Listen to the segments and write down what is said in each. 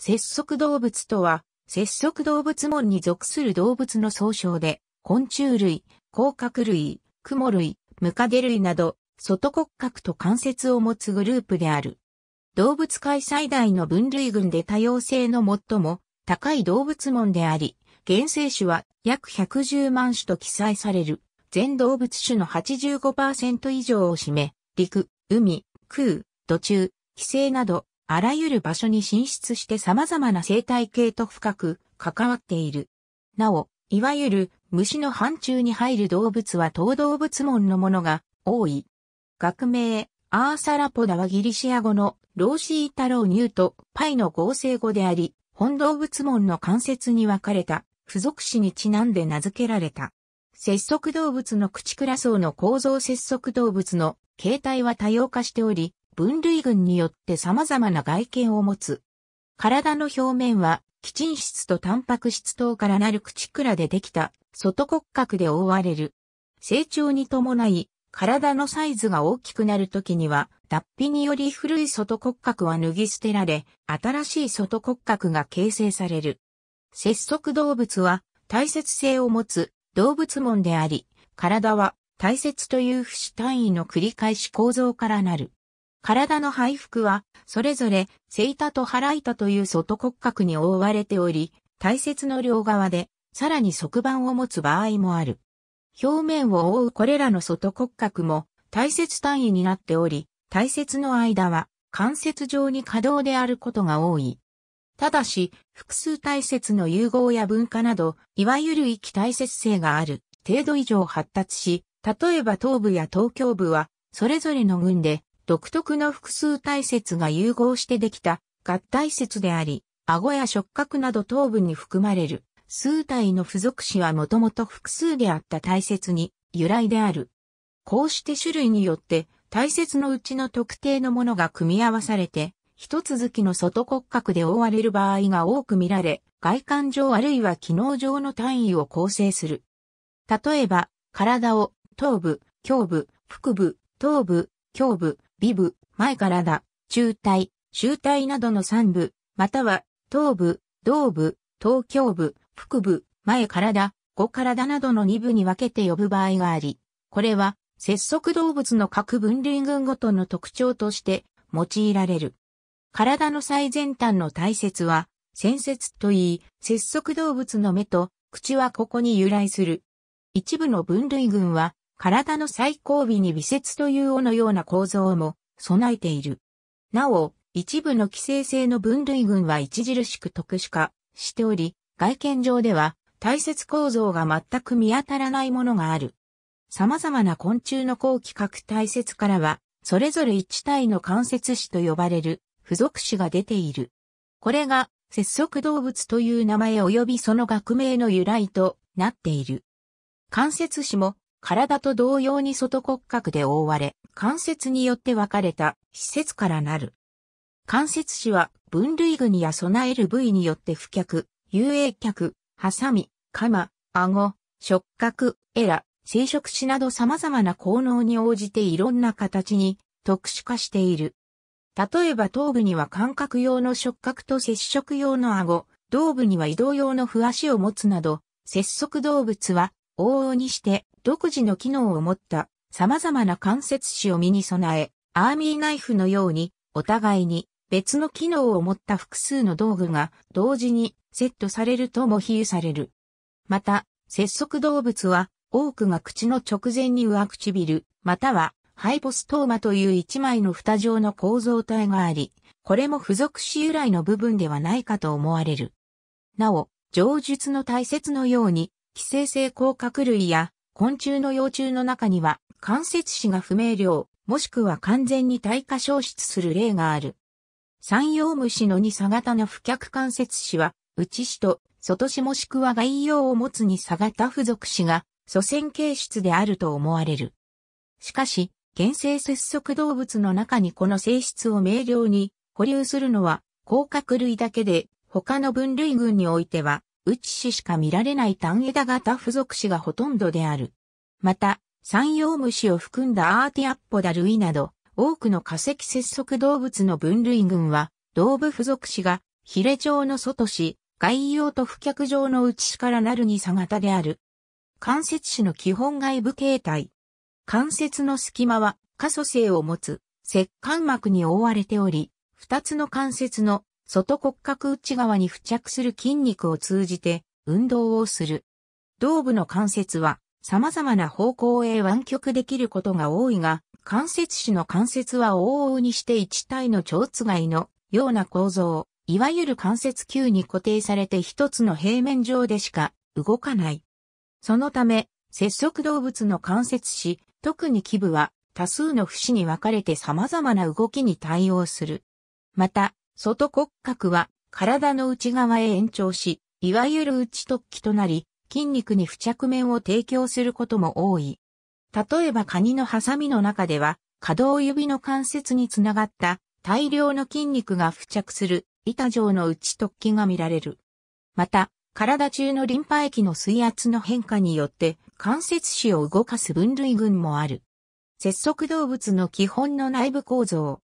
節足動物とは、節足動物門に属する動物の総称で、昆虫類、甲殻類、クモ類、ムカデ類など、外骨格と関節を持つグループである。動物界最大の分類群で多様性の最も高い動物門であり、原生種は約110万種と記載される全動物種の85%以上を占め、陸、海、空、土中、寄生などあらゆる場所に進出して様々な生態系と深く関わっている。なお、いわゆる虫の範疇に入る動物は等動物門のものが多い。学名、アーサラポダはギリシア語のローシータローニュートパイの合成語であり、本動物門の関節に分かれた付属詞にちなんで名付けられた。節足動物の口クラ層の構造節足動物の形態は多様化しており、分類群によって様々な外見を持つ。体の表面は、チン質とタンパク質等からなる口らでできた外骨格で覆われる。成長に伴い、体のサイズが大きくなるときには、脱皮により古い外骨格は脱ぎ捨てられ、新しい外骨格が形成される。節足動物は大切性を持つ動物門であり、体は大切という不死単位の繰り返し構造からなる。体の背腹は、それぞれ、背板と腹板という外骨格に覆われており、大切の両側で、さらに側板を持つ場合もある。表面を覆うこれらの外骨格も、大切単位になっており、大切の間は、関節上に可動であることが多い。ただし、複数大切の融合や分化など、いわゆる域大切性がある程度以上発達し、例えば東部や東京部は、それぞれの群で独特の複数体説が融合してできた合体説であり、顎や触覚など頭部に含まれる数体の付属詞はもともと複数であった体説に由来である。こうして種類によって体説のうちの特定のものが組み合わされて、一続きの外骨格で覆われる場合が多く見られ、外観上あるいは機能上の単位を構成する。例えば、体を頭部、胸部、腹部、頭部、胸部、尾部、前からだ、中隊、周隊などの三部、または、東部、胴部、東京部、腹部、前からだ、後からだなどの二部に分けて呼ぶ場合があり、これは、節足動物の各分類群ごとの特徴として用いられる。体の最前端の大切は、先節といい、節足動物の目と口はここに由来する。一部の分類群は、体の最後尾に微節という尾のような構造も備えている。なお、一部の寄生性の分類群は著しく特殊化しており、外見上では体節構造が全く見当たらないものがある。様々な昆虫の後期核体節からは、それぞれ一体の関節子と呼ばれる付属子が出ている。これが、節足動物という名前及びその学名の由来となっている。関節子も体と同様に外骨格で覆われ、関節によって分かれた施設からなる。関節肢は分類群や備える部位によって不脚、遊泳脚、ハサミ、鎌、顎、触覚、エラ、生殖肢など様々な効能に応じていろんな形に特殊化している。例えば頭部には感覚用の触覚と接触用の顎、胴部には移動用の不足を持つなど、接触動物は往々にして独自の機能を持った様々な関節詞を身に備え、アーミーナイフのようにお互いに別の機能を持った複数の道具が同時にセットされるとも比喩される。また、節足動物は多くが口の直前に上唇、またはハイポストーマという一枚の蓋状の構造体があり、これも付属詞由来の部分ではないかと思われる。なお、上述の大切のように、寄生性甲殻類や昆虫の幼虫の中には関節子が不明瞭、もしくは完全に退化消失する例がある。山陽虫の二差型の不脚関節子は、内歯と外歯もしくは外葉を持つ二差型付属子が、祖先形質であると思われる。しかし、原生節足動物の中にこの性質を明瞭に保留するのは、甲殻類だけで、他の分類群においては、内種しか見られない単枝型付属種がほとんどである。また、山陽虫を含んだアーティアッポダ類など、多くの化石節足動物の分類群は、動物付属種が、ヒレ状の外し、外洋と付脚状の内種からなるにさ型である。関節種の基本外部形態。関節の隙間は、可塑性を持つ、石管膜に覆われており、二つの関節の外骨格内側に付着する筋肉を通じて運動をする。胴部の関節は様々な方向へ湾曲できることが多いが、関節種の関節は往々にして一体の蝶つのような構造、いわゆる関節球に固定されて一つの平面上でしか動かない。そのため、節足動物の関節し、特に基部は多数の節に分かれて様々な動きに対応する。また、外骨格は体の内側へ延長し、いわゆる内突起となり、筋肉に付着面を提供することも多い。例えばカニのハサミの中では、可動指の関節につながった大量の筋肉が付着する板状の内突起が見られる。また、体中のリンパ液の水圧の変化によって関節子を動かす分類群もある。節足動物の基本の内部構造。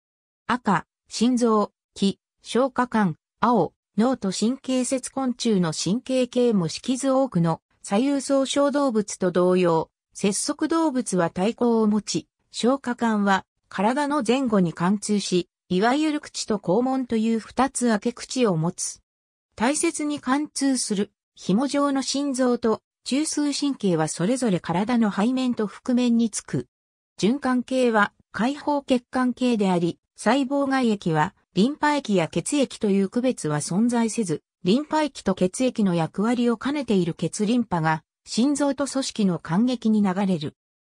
赤、心臓、木、消化管、青、脳と神経節昆虫の神経系も色図多くの左右相小動物と同様、節足動物は対抗を持ち、消化管は体の前後に貫通し、いわゆる口と肛門という二つ開け口を持つ。大切に貫通する紐状の心臓と中枢神経はそれぞれ体の背面と覆面につく。循環系は解放血管系であり、細胞外液はリンパ液や血液という区別は存在せず、リンパ液と血液の役割を兼ねている血リンパが、心臓と組織の感激に流れる。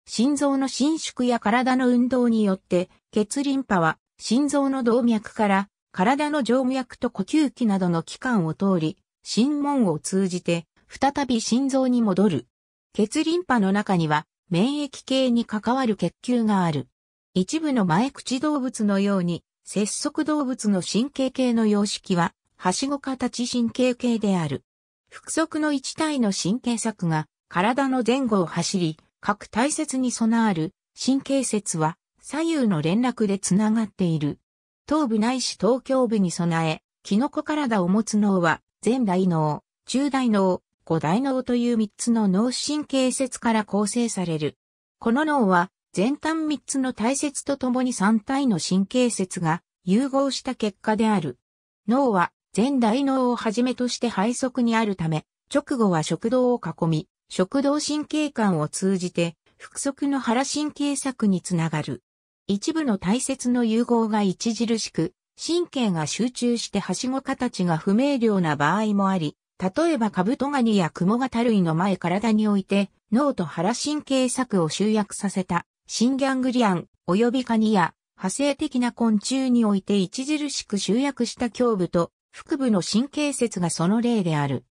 心臓の伸縮や体の運動によって、血リンパは心臓の動脈から体の静脈と呼吸器などの器官を通り、心門を通じて再び心臓に戻る。血リンパの中には免疫系に関わる血球がある。一部の前口動物のように節足動物の神経系の様式は、はしご形神経系である。腹側の一体の神経柵が体の前後を走り、各大切に備わる神経節は左右の連絡でつながっている。頭部ないし頭胸部に備え、キノコ体を持つ脳は前大脳、中大脳、五大脳という三つの脳神経節から構成される。この脳は全端3つの体節とともに3体の神経節が融合した結果である。脳は全大脳をはじめとして肺側にあるため、直後は食道を囲み、食道神経管を通じて、腹側の腹神経柵につながる。一部の体節の融合が著しく、神経が集中してはしご形が不明瞭な場合もあり、例えばカブトガニやクモガタ類の前体において、脳と腹神経柵を集約させたシンギャングリアン、及びカニや、派生的な昆虫において著しく集約した胸部と腹部の神経節がその例である。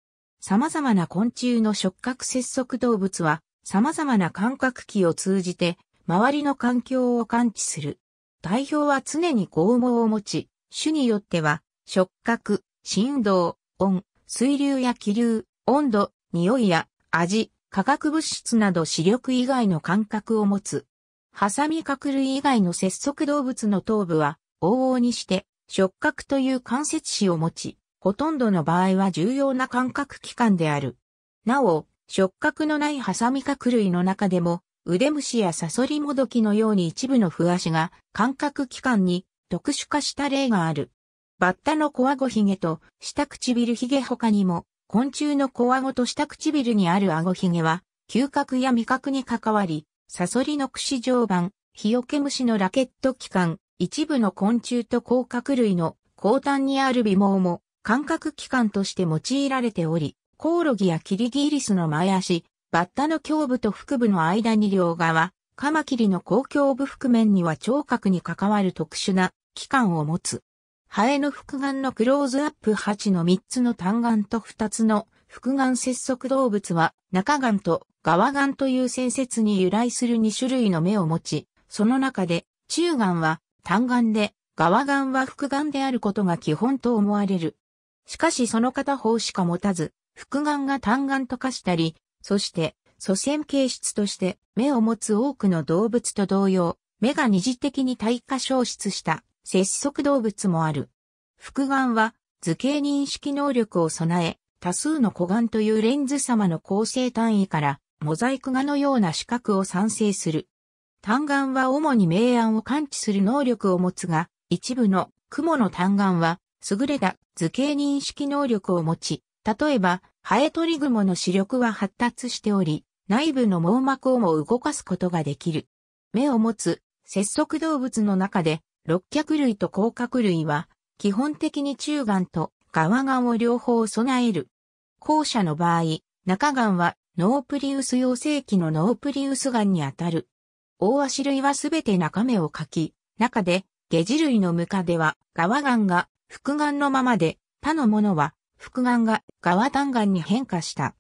様々な昆虫の触覚接触動物は様々な感覚器を通じて周りの環境を感知する。代表は常に剛毛を持ち、種によっては触覚、振動、音、水流や気流、温度、匂いや味、化学物質など視力以外の感覚を持つ。ハサミ角類以外の節足動物の頭部は、往々にして、触覚という関節詞を持ち、ほとんどの場合は重要な感覚器官である。なお、触覚のないハサミ角類の中でも、腕虫やサソリもどきのように一部の不足が感覚器官に特殊化した例がある。バッタのコアゴヒゲと下唇ヒゲ他にも、昆虫のコアゴと下唇にあるアゴヒゲは、嗅覚や味覚に関わり、サソリの串常盤、日よけ虫のラケット器官、一部の昆虫と甲殻類の後端にある微毛も感覚器官として用いられており、コオロギやキリギリスの前足、バッタの胸部と腹部の間に両側、カマキリの公共部覆面には聴覚に関わる特殊な器官を持つ。ハエの腹眼のクローズアップ8の3つの単眼と2つの腹眼接触動物は中眼と側眼という性説に由来する2種類の目を持ち、その中で、中眼は単眼で、側眼は副眼であることが基本と思われる。しかしその片方しか持たず、副眼が単眼と化したり、そして、祖先形質として目を持つ多くの動物と同様、目が二次的に退化消失した節足動物もある。副眼は図形認識能力を備え、多数の小眼というレンズ様の構成単位からモザイク画のような四角を産生する。単眼は主に明暗を感知する能力を持つが、一部の雲の単眼は優れた図形認識能力を持ち、例えば、ハエトリグモの視力は発達しており、内部の網膜をも動かすことができる。目を持つ節足動物の中で、六脚類と甲殻類は、基本的に中眼と側眼を両方備える。後者の場合、中眼はノープリウス養成期のノープリウス癌にあたる。大足類はすべて中目を描き、中で、下地類のムカデは、側癌が、腹癌のままで、他のものは、腹癌が、側単癌に変化した。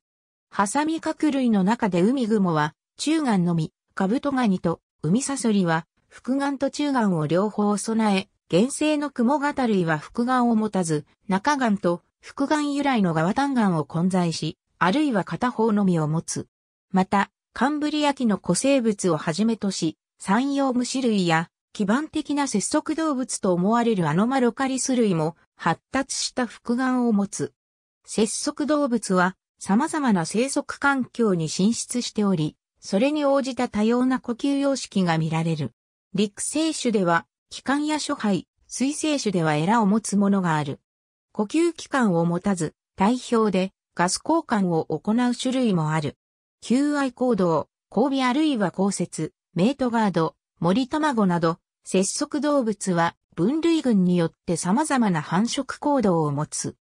ハサミ角類の中で海雲は、中癌のみ、カブトガニと、海サソリは、腹癌と中癌を両方備え、原生の雲型類は腹癌を持たず、中癌と、腹癌由来の側単癌を混在し、あるいは片方のみを持つ。また、カンブリア紀の古生物をはじめとし、山陽虫類や基盤的な節足動物と思われるアノマロカリス類も発達した複眼を持つ。節足動物は様々な生息環境に進出しており、それに応じた多様な呼吸様式が見られる。陸生種では、気管や諸肺、水生種ではエラを持つものがある。呼吸器官を持たず、体表でガス交換を行う種類もある。求愛行動、交尾あるいは降雪、メイトガード、森卵など、節足動物は分類群によって様々な繁殖行動を持つ。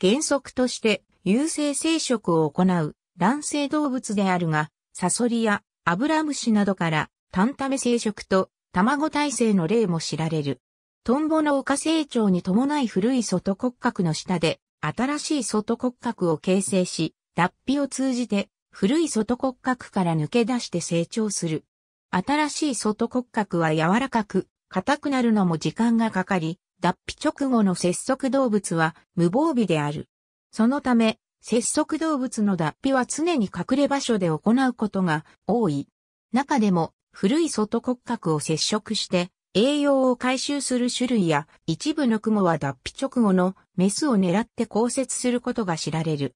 原則として有性生殖を行う卵性動物であるが、サソリやアブラムシなどからタンタメ生殖と卵体制の例も知られる。トンボの丘成長に伴い古い外骨格の下で新しい外骨格を形成し、脱皮を通じて古い外骨格から抜け出して成長する。新しい外骨格は柔らかく、硬くなるのも時間がかかり、脱皮直後の節足動物は無防備である。そのため、節足動物の脱皮は常に隠れ場所で行うことが多い。中でも古い外骨格を接触して栄養を回収する種類や一部のクモは脱皮直後のメスを狙って降雪することが知られる。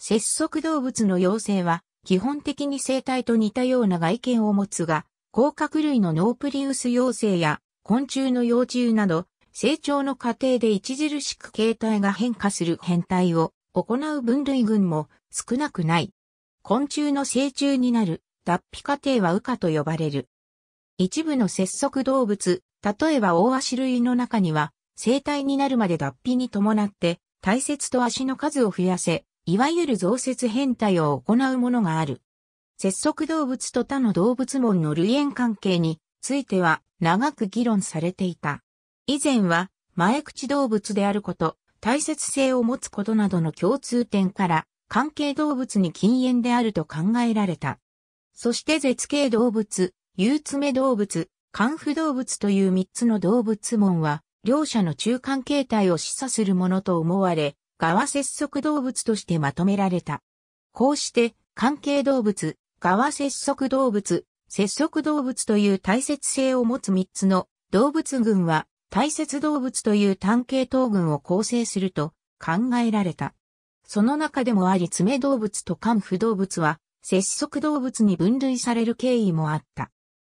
節足動物の幼生は基本的に生態と似たような外見を持つが、甲殻類のノープリウス幼生や昆虫の幼虫など成長の過程で著しく形態が変化する変態を行う分類群も少なくない。昆虫の成虫になる脱皮過程は羽化と呼ばれる。一部の節足動物、例えば大足類の中には、生体になるまで脱皮に伴って、大切と足の数を増やせ、いわゆる増設変態を行うものがある。節足動物と他の動物門の類縁関係については長く議論されていた。以前は前口動物であること、大切性を持つことなどの共通点から関係動物に禁煙であると考えられた。そして絶景動物、ユウツメ動物、カンフ動物という3つの動物門は、両者の中間形態を示唆するものと思われ、側接触動物としてまとめられた。こうして、関係動物、側接触動物、接触動物という大切性を持つ3つの動物群は、大切動物という単系統群を構成すると考えられた。その中でもあり爪動物とカンフ動物は、接触動物に分類される経緯もあった。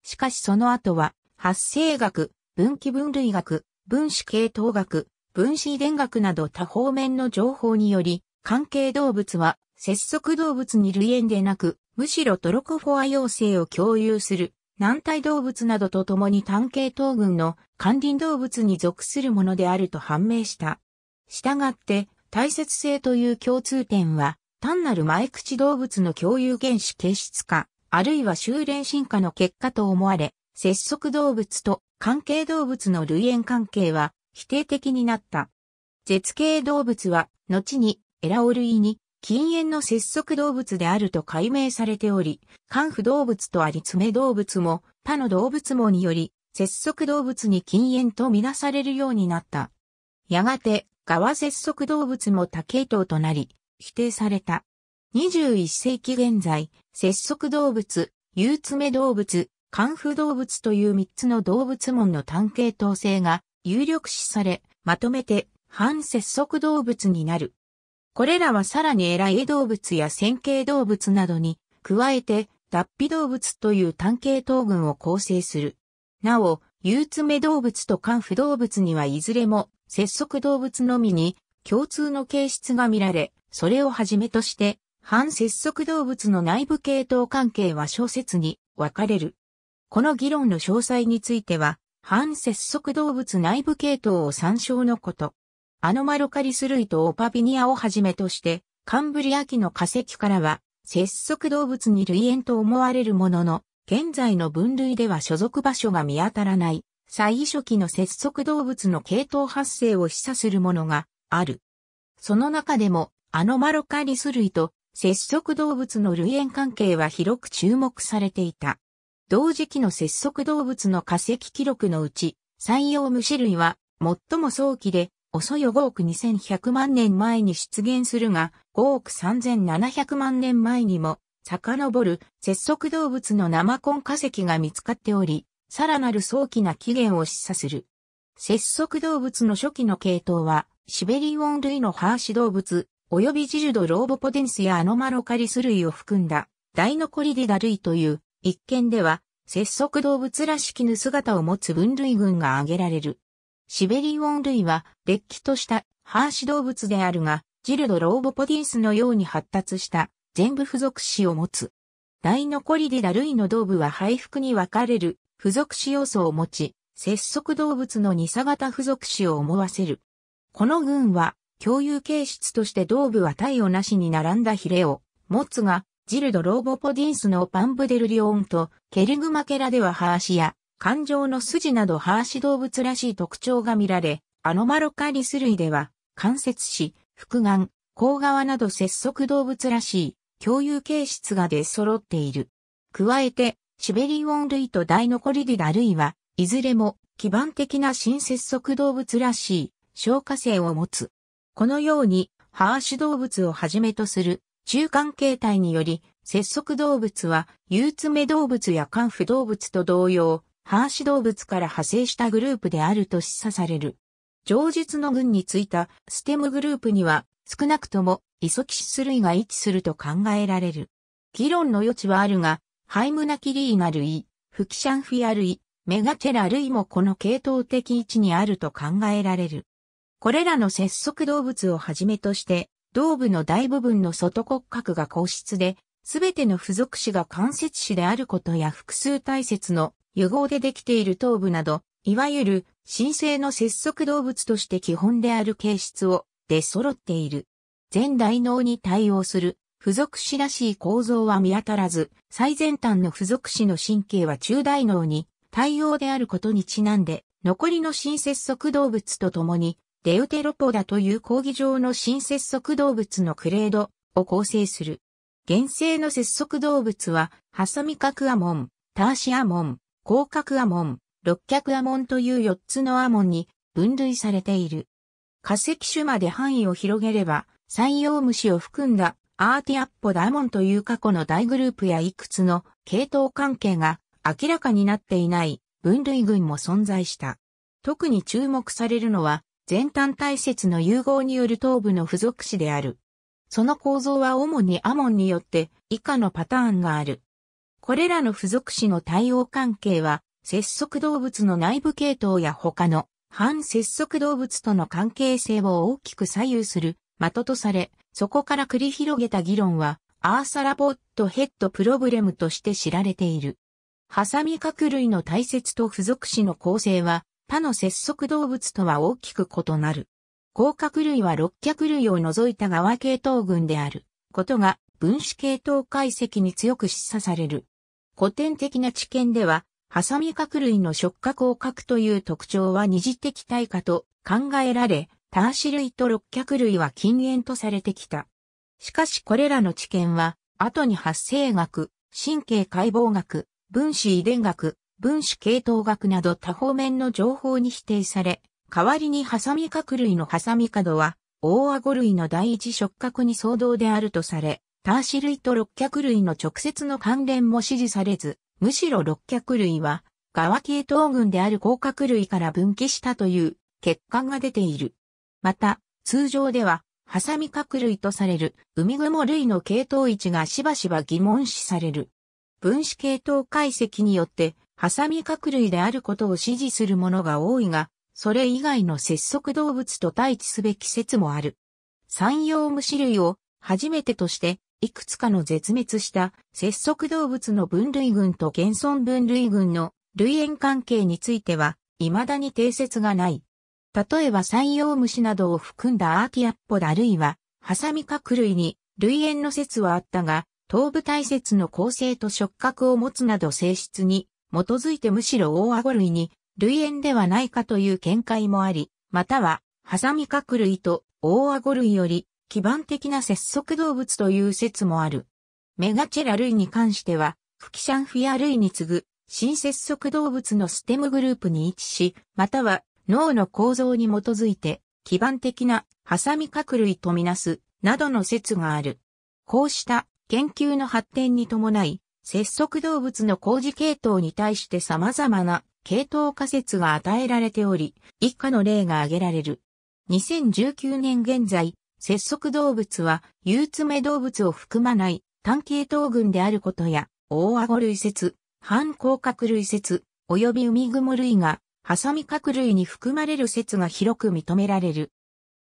しかしその後は、発生学、分岐分類学、分子系統学、分子遺伝学など多方面の情報により、関係動物は、節足動物に類縁でなく、むしろトロコフォア要請を共有する、軟体動物などと共に単系統群の管理動物に属するものであると判明した。したがって、大切性という共通点は、単なる前口動物の共有原子形質化あるいは修練進化の結果と思われ、節足動物と関係動物の類縁関係は否定的になった。絶景動物は、後にエラオ類に禁煙の節足動物であると解明されており、関不動物とアリツメ動物も他の動物もにより、節足動物に禁煙とみなされるようになった。やがて、側節足動物も多系統となり、否定された。21世紀現在、節足動物、有爪動物、寒フ動物という3つの動物門の単系統性が有力視され、まとめて反節足動物になる。これらはさらに偉い動物や線形動物などに、加えて脱皮動物という単系統群を構成する。なお、有爪動物と寒フ動物にはいずれも節足動物のみに共通の形質が見られ、それをはじめとして反節足動物の内部系統関係は諸説に分かれる。この議論の詳細については、反節足動物内部系統を参照のこと。アノマロカリス類とオパビニアをはじめとして、カンブリア紀の化石からは、節足動物に類縁と思われるものの、現在の分類では所属場所が見当たらない、最初期の節足動物の系統発生を示唆するものがある。その中でも、アノマロカリス類と節足動物の類縁関係は広く注目されていた。同時期の節足動物の化石記録のうち、採用虫類は最も早期で、遅よ5億2100万年前に出現するが、5億3700万年前にも、遡る節足動物の生コン化石が見つかっており、さらなる早期な起源を示唆する。節足動物の初期の系統は、シベリオン類のハーシ動物、及びジルド・ローボポデンスやアノマロカリス類を含んだ、ダイノコリディダ類という、一見では、節足動物らしきぬ姿を持つ分類群が挙げられる。シベリオン類は、れっきとした、ハーシ動物であるが、ジルド・ローボポディンスのように発達した、全部付属肢を持つ。ダイノコリディダ類の胴部は背腹に分かれる、付属肢要素を持ち、節足動物の二叉型付属肢を思わせる。この群は、共有形質として胴部は体をなしに並んだヒレを持つが、ジルド・ローボポディンスのパンブデルリオンとケリグマケラではハーシや感情の筋などハーシ動物らしい特徴が見られ、アノマロカリス類では関節肢、腹眼、甲側など節足動物らしい共有形質が出揃っている。加えて、シベリオン類とダイノコリディダ類は、いずれも基盤的な新節足動物らしい消化性を持つ。このように、ハーシュ動物をはじめとする中間形態により、節足動物は、ユーツメ動物やカンフ動物と同様、ハーシ動物から派生したグループであると示唆される。上述の群についたステムグループには、少なくともイソキシス類が位置すると考えられる。議論の余地はあるが、ハイムナキリーナ類、フキシャンフィア類、メガテラ類もこの系統的位置にあると考えられる。これらの節足動物をはじめとして、胴部の大部分の外骨格が硬質で、すべての付属詞が関節詞であることや複数体節の融合でできている頭部など、いわゆる神聖の節足動物として基本である形質を出揃っている。全大脳に対応する付属詞らしい構造は見当たらず、最前端の付属詞の神経は中大脳に対応であることにちなんで、残りの新節足動物と共にデウテロポダという講義上の新接続動物のクレードを構成する。原生の接続動物は、ハサミ角アモン、ターシアモン、広角アモン、六脚アモンという4つのアモンに分類されている。化石種まで範囲を広げれば、山陽虫を含んだアーティアッポダアモンという過去の大グループやいくつの系統関係が明らかになっていない分類群も存在した。特に注目されるのは、全端体節の融合による頭部の付属詞である。その構造は主にアモンによって以下のパターンがある。これらの付属詞の対応関係は、節足動物の内部系統や他の反節足動物との関係性を大きく左右する的とされ、そこから繰り広げた議論は、アーサラポットヘッドプロブレムとして知られている。ハサミ各類の大切と付属詞の構成は、他の節足動物とは大きく異なる。甲殻類は六脚類を除いた側系統群であることが分子系統解析に強く示唆される。古典的な知見では、ハサミ角類の触覚をくという特徴は二次的対価と考えられ、ターシ類と六脚類は禁煙とされてきた。しかしこれらの知見は、後に発生学、神経解剖学、分子遺伝学、分子系統学など多方面の情報に否定され、代わりにハサミ角類のハサミ角は、大顎類の第一触角に相当であるとされ、ターシ類と六脚類の直接の関連も支持されず、むしろ六脚類は、側系統群である甲殻類から分岐したという結果が出ている。また、通常では、ハサミ角類とされる海雲類の系統位置がしばしば疑問視される。分子系統解析によってハサミ角類であることを支持するものが多いが、それ以外の節足動物と対峙すべき説もある。山陽虫類を初めてとして、いくつかの絶滅した節足動物の分類群と現存分類群の類縁関係については、未だに定説がない。例えば山陽虫などを含んだアーキアッポだるいは、ハサミ角類に類縁の説はあったが、頭部体説の構成と触覚を持つなど性質にづいてむしろ大顎類に類縁ではないかという見解もあり、または、ハサミ角類と大顎類より基盤的な節足動物という説もある。メガチェラ類に関しては、フキシャンフィア類に次ぐ新節足動物のステムグループに位置し、または脳の構造に基づいて基盤的なハサミ角類とみなすなどの説がある。こうした研究の発展に伴い、節足動物の工事系統に対して様々な系統仮説が与えられており、以下の例が挙げられる。2019年現在、節足動物は、有爪動物を含まない単系統群であることや、大顎類説、半甲殻類説、及び海雲類が、ハサミ角類に含まれる説が広く認められる。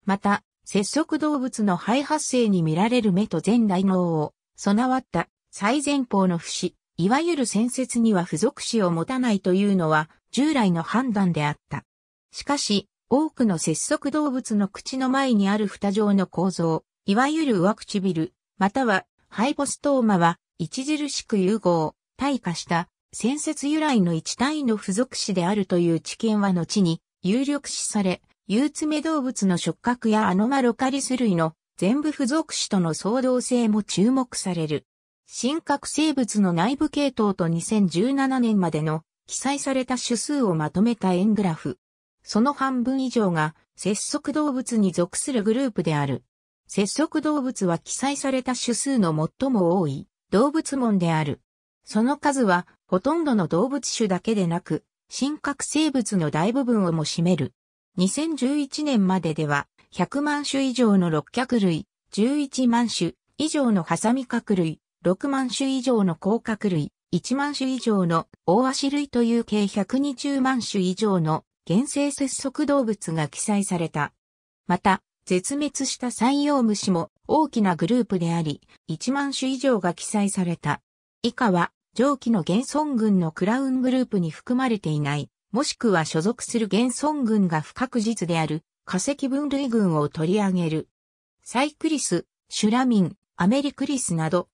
また、節足動物の肺発生に見られる目と前大脳を備わった最前方の節、いわゆる戦説には付属詞を持たないというのは従来の判断であった。しかし、多くの節足動物の口の前にある蓋状の構造、いわゆる上唇、またはハイポストーマは著しく融合、退化した戦説由来の一単位の付属詞であるという知見は後に有力視され、有爪動物の触覚やアノマロカリス類の全部付属詞との相動性も注目される。新核生物の内部系統と2017年までの記載された種数をまとめた円グラフ。その半分以上が節足動物に属するグループである。節足動物は記載された種数の最も多い動物門である。その数はほとんどの動物種だけでなく、新核生物の大部分をも占める。2011年まででは100万種以上の6脚類、11万種以上のハサミ角類、6万種以上の甲殻類、1万種以上の大足類という計120万種以上の原生節足動物が記載された。また、絶滅した採用虫も大きなグループであり、1万種以上が記載された。以下は、上記の現存群のクラウングループに含まれていない、もしくは所属する現存群が不確実である化石分類群を取り上げる。サイクリス、シュラミン、アメリクリスなど、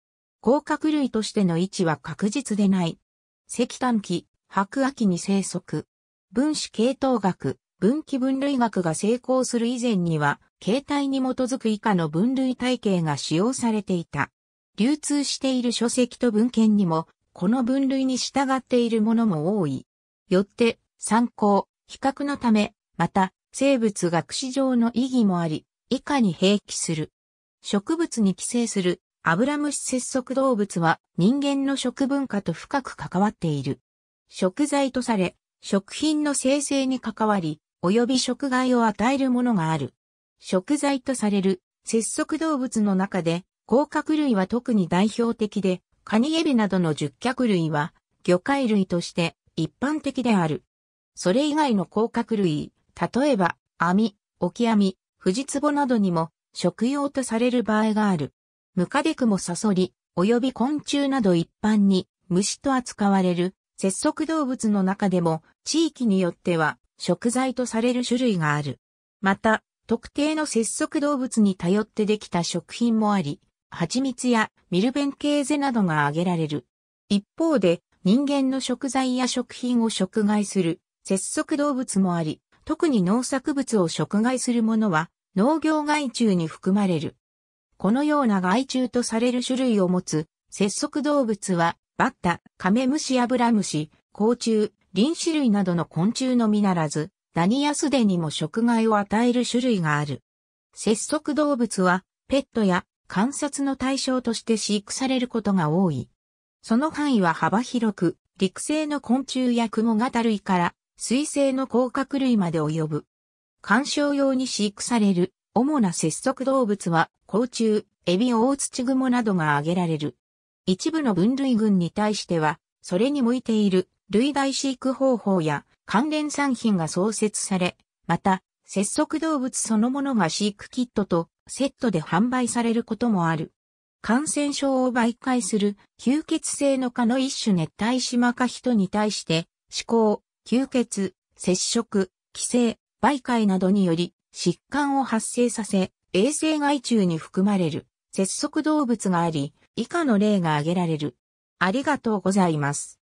甲殻類としての位置は確実でない。石炭期、白亜紀に生息。分子系統学、分岐分類学が成功する以前には、形態に基づく以下の分類体系が使用されていた。流通している書籍と文献にも、この分類に従っているものも多い。よって、参考、比較のため、また、生物学史上の意義もあり、以下に併記する。植物に寄生するアブラムシ節足動物は人間の食文化と深く関わっている。食材とされ、食品の生成に関わり、及び食害を与えるものがある。食材とされる節足動物の中で、甲殻類は特に代表的で、カニエビなどの十脚類は魚介類として一般的である。それ以外の甲殻類、例えば網、オキアミ、フジツボなどにも食用とされる場合がある。ムカデクモサソリ、及び昆虫など一般に虫と扱われる節足動物の中でも地域によっては食材とされる種類がある。また、特定の節足動物に頼ってできた食品もあり、蜂蜜やミルベンケーゼなどが挙げられる。一方で、人間の食材や食品を食害する節足動物もあり、特に農作物を食害するものは農業害虫に含まれる。このような害虫とされる種類を持つ、節足動物は、バッタ、カメムシアブラムシ、甲虫、林種類などの昆虫のみならず、ダニやすでにも食害を与える種類がある。節足動物は、ペットや観察の対象として飼育されることが多い。その範囲は幅広く、陸生の昆虫や雲型類から、水生の甲殻類まで及ぶ。観賞用に飼育される主な節足動物は、甲虫、エビオオツチグモなどが挙げられる。一部の分類群に対しては、それに向いている類外飼育方法や関連産品が創設され、また、節足動物そのものが飼育キットとセットで販売されることもある。感染症を媒介する吸血性の蚊の一種熱帯シマカヒトに対して、思考、吸血、接触、寄生、媒介などにより疾患を発生させ、衛生害虫に含まれる節足動物があり、以下の例が挙げられる。ありがとうございます。